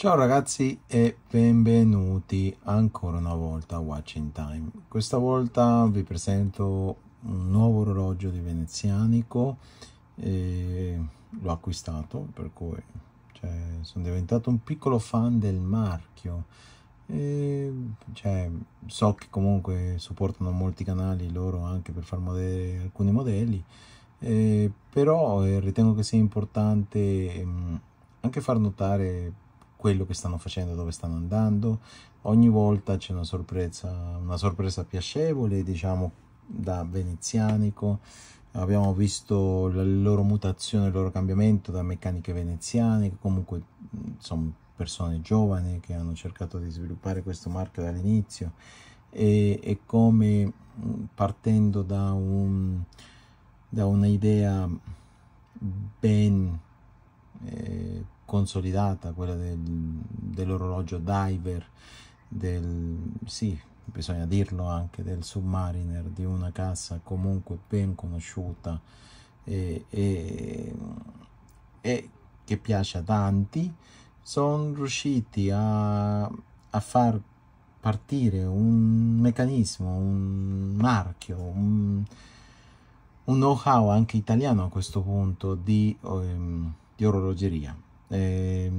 Ciao ragazzi e benvenuti ancora una volta a Watching Time. Questa volta vi presento un nuovo orologio di venezianico, l'ho acquistato per cui cioè, sono diventato un piccolo fan del marchio. E, cioè, so che comunque supportano molti canali loro anche per far modelli, alcuni modelli, eh, però ritengo che sia importante mh, mm, anche far notare quello che stanno facendo, dove stanno andando. Ogni volta c'è una sorpresa, una sorpresa piacevole, diciamo, da venezianico. Abbiamo visto la loro mutazione, il loro cambiamento da meccaniche veneziane, comunque sono persone giovani che hanno cercato di sviluppare questo marchio dall'inizio e, e, come partendo da, un, da un'idea ben... Eh, consolidata, quella del, dell'orologio diver, del, sì, bisogna dirlo anche, del Submariner, di una cassa comunque ben conosciuta e, e, e che piace a tanti, sono riusciti a, a far partire un meccanismo, un marchio, un, un know-how anche italiano a questo punto di, um, di orologeria eh,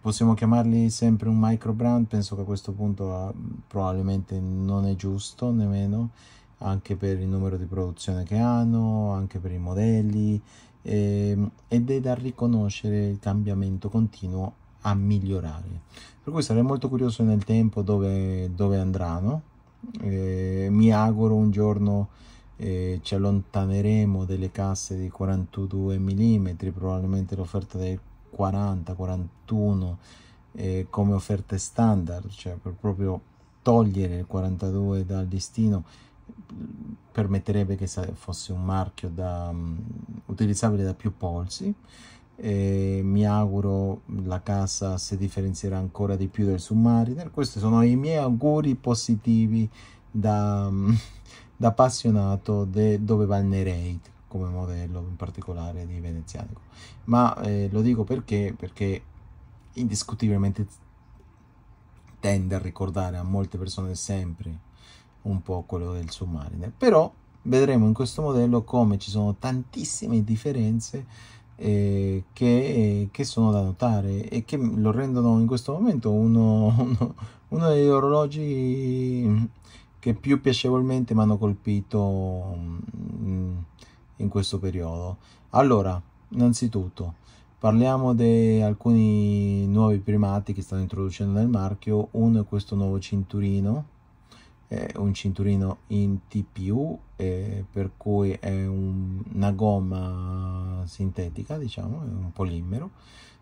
possiamo chiamarli sempre un micro brand, penso che a questo punto ah, probabilmente non è giusto nemmeno, anche per il numero di produzione che hanno, anche per i modelli eh, ed è da riconoscere il cambiamento continuo a migliorare. Per cui sarei molto curioso nel tempo dove, dove andranno. Eh, mi auguro un giorno eh, ci allontaneremo delle casse di 42 mm, probabilmente l'offerta del 40, 41 eh, come offerte standard, cioè per proprio togliere il 42 dal listino permetterebbe che fosse un marchio da, um, utilizzabile da più polsi. E mi auguro la casa si differenzierà ancora di più del Submariner. Questi sono i miei auguri positivi da, mm, da appassionato de, dove va il Nerate come modello in particolare di veneziano ma eh, lo dico perché perché indiscutibilmente tende a ricordare a molte persone sempre un po' quello del Submariner però vedremo in questo modello come ci sono tantissime differenze eh, che, che, sono da notare e che lo rendono in questo momento uno, uno, uno degli orologi che più piacevolmente mi hanno colpito mm, in questo periodo. Allora, innanzitutto parliamo di alcuni nuovi primati che stanno introducendo nel marchio. Uno è questo nuovo cinturino, è un cinturino in TPU, eh, per cui è un, una gomma sintetica, diciamo, è un polimero.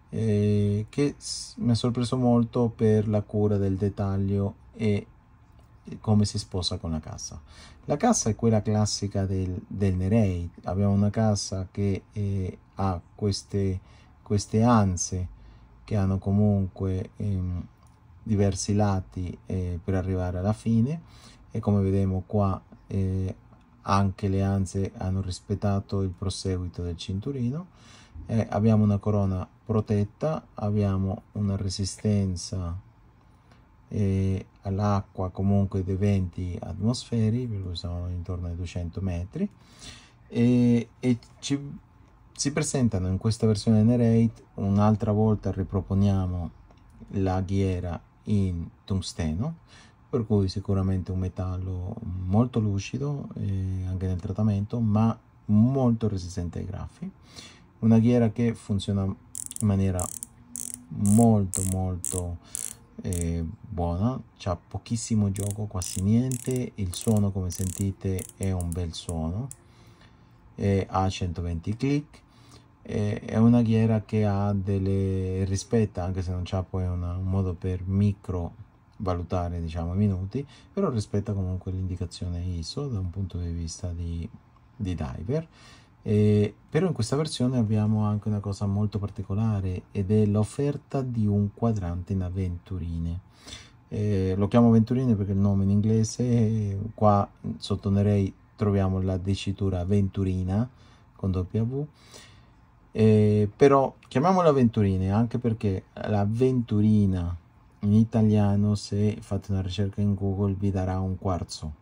Eh, che mi ha sorpreso molto per la cura del dettaglio e come si sposa con la cassa. La cassa è quella classica del, del Nerei, abbiamo una cassa che eh, ha queste, queste anse che hanno comunque ehm, diversi lati eh, per arrivare alla fine e come vediamo qua eh, anche le anse hanno rispettato il proseguito del cinturino. Eh, abbiamo una corona protetta, abbiamo una resistenza eh, all'acqua comunque dei venti atmosferi, lo siamo intorno ai 200 metri, e, e ci, si presentano in questa versione Nerate, un'altra volta riproponiamo la ghiera in tungsteno, per cui sicuramente un metallo molto lucido eh, anche nel trattamento, ma molto resistente ai graffi. Una ghiera che funziona in maniera molto molto eh, buona c'ha pochissimo gioco quasi niente il suono come sentite è un bel suono eh, ha 120 click eh, è una ghiera che ha delle rispetta anche se non c'è poi una, un modo per micro valutare diciamo i minuti però rispetta comunque l'indicazione ISO da un punto di vista di, di diver eh, però in questa versione abbiamo anche una cosa molto particolare ed è l'offerta di un quadrante in avventurine. Eh, lo chiamo avventurine perché il nome in inglese, qua sotto sottonerei troviamo la dicitura avventurina con W, eh, però chiamiamola avventurine anche perché la Venturina in italiano se fate una ricerca in Google vi darà un quarzo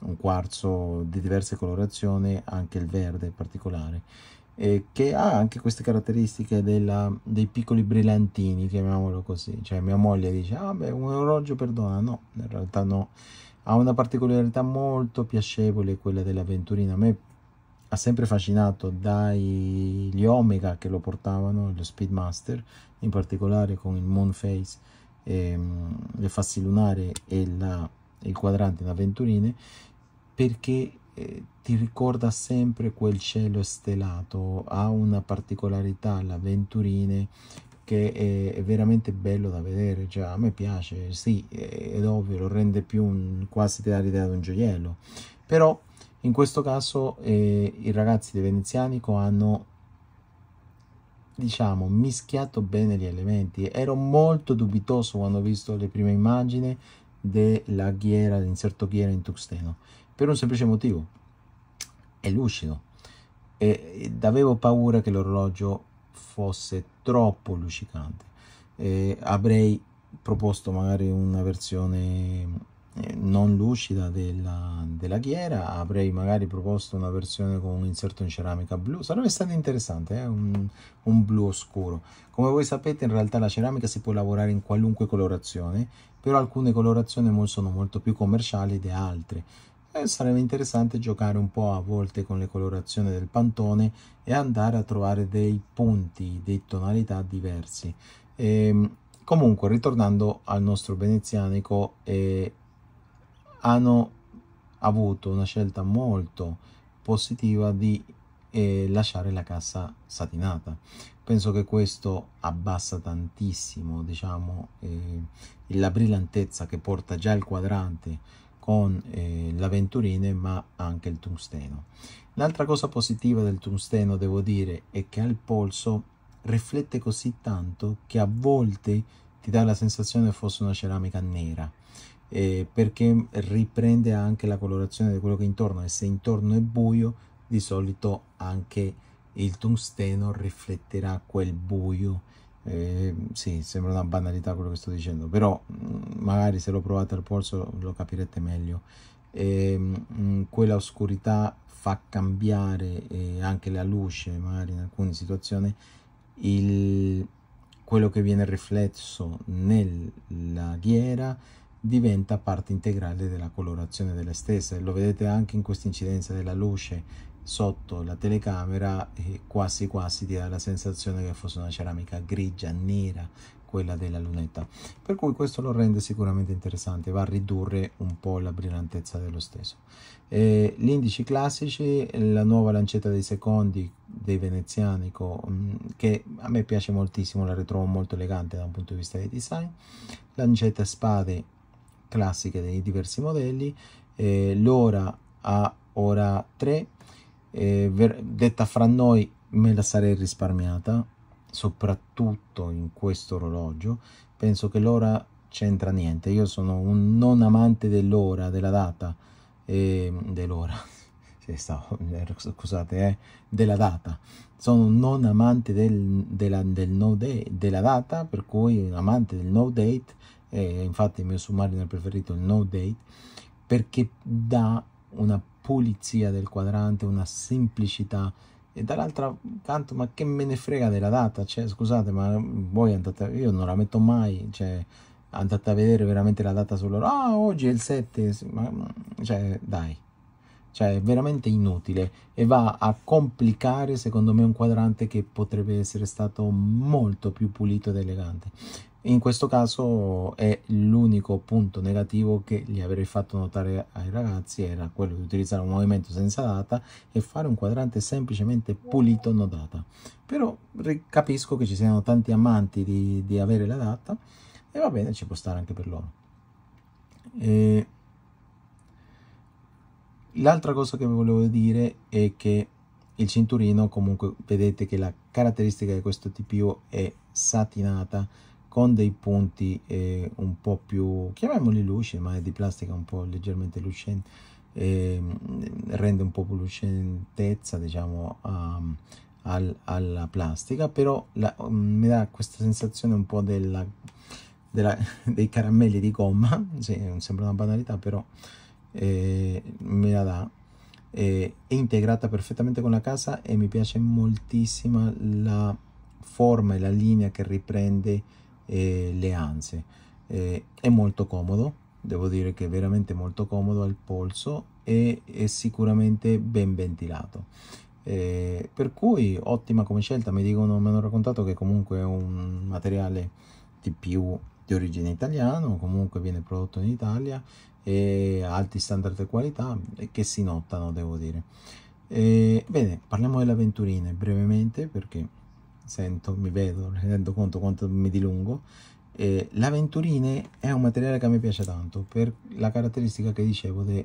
un quarzo di diverse colorazioni, anche il verde in particolare, eh, che ha anche queste caratteristiche della, dei piccoli brillantini, chiamiamolo così. Cioè mia moglie dice, ah beh, un orologio perdona, no, in realtà no. Ha una particolarità molto piacevole quella dell'avventurina. A me ha sempre affascinato dagli Omega che lo portavano, lo Speedmaster, in particolare con il Moonface, ehm, le fassi lunare e la, il quadrante in avventurine, perché eh, ti ricorda sempre quel cielo stellato, ha una particolarità la Venturine che è, veramente bello da vedere, cioè, a me piace, sì, è, ovvio, lo rende più un, quasi l'idea di un gioiello, però in questo caso eh, i ragazzi di Venezianico hanno diciamo mischiato bene gli elementi ero molto dubitoso quando ho visto le prime immagini della ghiera l'inserto ghiera in tuxteno per un semplice motivo, è lucido e, avevo paura che l'orologio fosse troppo luccicante. Eh, avrei proposto magari una versione eh, non lucida della, della, ghiera avrei magari proposto una versione con un inserto in ceramica blu sarebbe stato interessante eh? un, un, blu oscuro come voi sapete in realtà la ceramica si può lavorare in qualunque colorazione però alcune colorazioni sono molto più commerciali di altre eh, sarebbe interessante giocare un po' a volte con le colorazioni del pantone e andare a trovare dei punti, di tonalità diversi. E, ehm, comunque, ritornando al nostro venezianico, eh, hanno avuto una scelta molto positiva di eh, lasciare la cassa satinata. Penso che questo abbassa tantissimo, diciamo, eh, la brillantezza che porta già il quadrante con eh, la venturina ma anche il tungsteno. L'altra cosa positiva del tungsteno devo dire è che al polso riflette così tanto che a volte ti dà la sensazione fosse una ceramica nera eh, perché riprende anche la colorazione di quello che è intorno e se intorno è buio di solito anche il tungsteno rifletterà quel buio eh, sì, sembra una banalità quello che sto dicendo, però mm, magari se lo provate al polso lo capirete meglio. Eh, quella oscurità fa cambiare eh, anche la luce, magari in alcune situazioni, il, quello che viene riflesso nella ghiera diventa parte integrale della colorazione delle stesse. e lo vedete anche in questa incidenza della luce sotto la telecamera e quasi quasi ti dà la sensazione che fosse una ceramica grigia, nera, quella della lunetta. Per cui questo lo rende sicuramente interessante, va a ridurre un po' la brillantezza dello stesso. Eh, gli indici classici, la nuova lancetta dei secondi dei veneziani, mm, che a me piace moltissimo, la ritrovo molto elegante da un punto di vista di design, lancetta spade classiche dei diversi modelli, eh, l'ora a ora 3 eh, ver- detta fra noi me la sarei risparmiata, soprattutto in questo orologio. Penso che l'ora c'entra niente. Io sono un non amante dell'ora, della data, eh, dell'ora, scusate, eh, della data. Sono un non amante del, della, del no day, della data, per cui un amante del no date, eh, infatti il mio sumario preferito è il no date, perché dà una pulizia del quadrante, una semplicità e dall'altra canto ma che me ne frega della data cioè scusate ma voi andate io non la metto mai cioè andate a vedere veramente la data solo ah oggi è il 7 ma, cioè dai cioè è veramente inutile e va a complicare secondo me un quadrante che potrebbe essere stato molto più pulito ed elegante in questo caso è l'unico punto negativo che gli avrei fatto notare ai ragazzi era quello di utilizzare un movimento senza data e fare un quadrante semplicemente pulito no data. Però capisco che ci siano tanti amanti di, di avere la data e va bene, ci può stare anche per loro. E... L'altra cosa che vi volevo dire è che il cinturino comunque vedete che la caratteristica di questo TPU è satinata con dei punti eh, un po' più, chiamiamoli luci, ma è di plastica un po' leggermente lucente, eh, rende un po' più lucentezza diciamo a, al, alla plastica, però la, mm, mi dà questa sensazione un po' della, della, dei caramelli di gomma, sì, sembra una banalità, però eh, me la dà è integrata perfettamente con la casa e mi piace moltissima la forma e la linea che riprende e le anse. Eh, è molto comodo, devo dire che è veramente molto comodo al polso e è sicuramente ben ventilato. Eh, per cui ottima come scelta, mi, dicono, mi hanno raccontato che comunque è un materiale di più di origine italiano, comunque viene prodotto in Italia e alti standard di qualità che si notano, devo dire. Eh, bene, parliamo delle avventurine brevemente perché sento, mi vedo, mi rendo conto quanto mi dilungo. Eh, L'Aventurine è un materiale che mi piace tanto per la caratteristica che dicevo di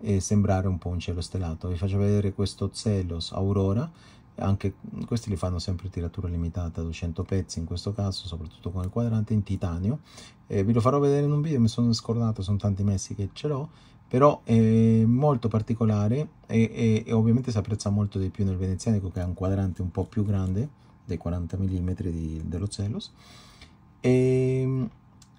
eh, sembrare un po' un cielo stellato. Vi faccio vedere questo Zelos Aurora, anche questi li fanno sempre tiratura limitata, 200 pezzi in questo caso, soprattutto con il quadrante in titanio. Eh, vi lo farò vedere in un video, mi sono scordato, sono tanti mesi che ce l'ho, però è molto particolare e, e, e ovviamente si apprezza molto di più nel venezianico che è un quadrante un po' più grande dei 40 mm di, dello Celos e, ehm,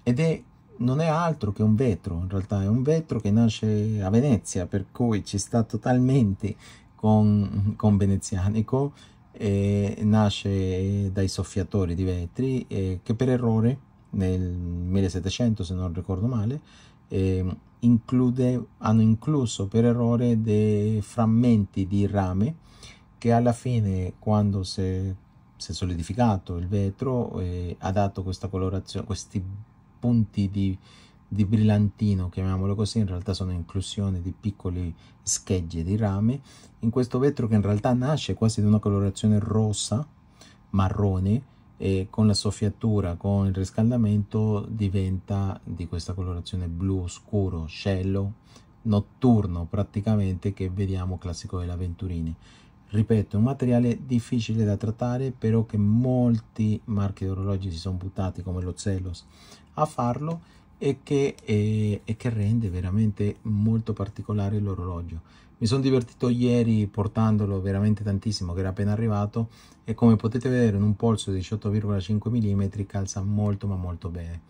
ed è non è altro che un vetro, in realtà è un vetro che nasce a Venezia, per cui ci sta totalmente con, con venezianico, eh, nasce dai soffiatori di vetri eh, che per errore nel 1700 se non ricordo male eh, include, hanno incluso per errore dei frammenti di rame che alla fine quando si si è solidificato il vetro e ha dato questa colorazione, questi punti di, di brillantino, chiamiamolo così, in realtà sono inclusioni di piccoli schegge di rame, in questo vetro che in realtà nasce quasi di una colorazione rossa, marrone, e con la soffiatura, con il riscaldamento diventa di questa colorazione blu scuro, scello, notturno praticamente che vediamo classico della Venturini. Ripeto, un materiale difficile da trattare, però che molti marchi di orologi si sono buttati, come lo Zelos, a farlo e che, e, e che rende veramente molto particolare l'orologio. Mi sono divertito ieri portandolo veramente tantissimo, che era appena arrivato, e come potete vedere in un polso di 18,5 mm calza molto ma molto bene.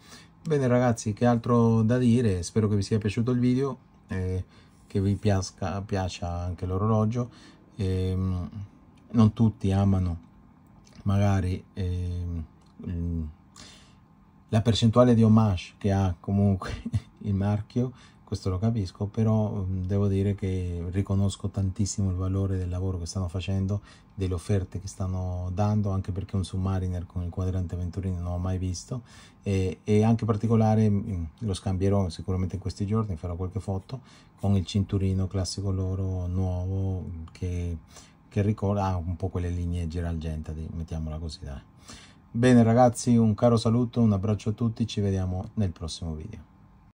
Bene ragazzi, che altro da dire? Spero che vi sia piaciuto il video, eh, che vi piaccia anche l'orologio eh, non tutti amano magari eh, la percentuale di homage che ha comunque il marchio questo lo capisco, però mm, devo dire che riconosco tantissimo il valore del lavoro che stanno facendo, delle offerte che stanno dando, anche perché un Submariner con il quadrante Venturini non ho mai visto, e, e anche particolare mm, lo scambierò sicuramente in questi giorni, farò qualche foto con il cinturino classico loro nuovo mm, che, che ricorda ah, un po' quelle linee Geralgenta, mettiamola così dai. Bene ragazzi, un caro saluto, un abbraccio a tutti, ci vediamo nel prossimo video.